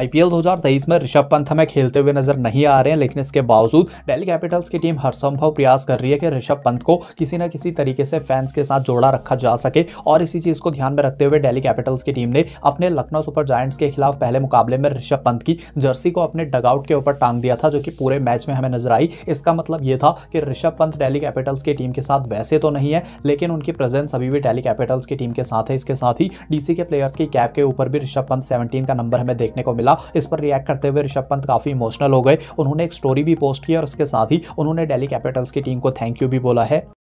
IPL 2023 में ऋषभ पंत हमें खेलते हुए नजर नहीं आ रहे हैं लेकिन इसके बावजूद डेली कैपिटल्स की टीम हर संभव प्रयास कर रही है कि ऋषभ पंत को किसी न किसी तरीके से फैंस के साथ जोड़ा रखा जा सके और इसी चीज़ को ध्यान में रखते हुए डेली कैपिटल्स की टीम ने अपने लखनऊ सुपर जायंट्स के खिलाफ पहले मुकाबले में ऋषभ पंत की जर्सी को अपने डगआउट के ऊपर टांग दिया था जो कि पूरे मैच में हमें नजर आई इसका मतलब ये था कि ऋषभ पंत डेली कैपिटल्स की टीम के साथ वैसे तो नहीं है लेकिन उनकी प्रेजेंस अभी भी डेली कैपिटल्स की टीम के साथ है इसके साथ ही डीसी के प्लेयर्स की कैप के ऊपर भी ऋषभ पंत सेवनटीन का नंबर हमें देखने को मिला मिला इस पर रिएक्ट करते हुए ऋषभ पंत काफ़ी इमोशनल हो गए उन्होंने एक स्टोरी भी पोस्ट की और उसके साथ ही उन्होंने डेली कैपिटल्स की टीम को थैंक यू भी बोला है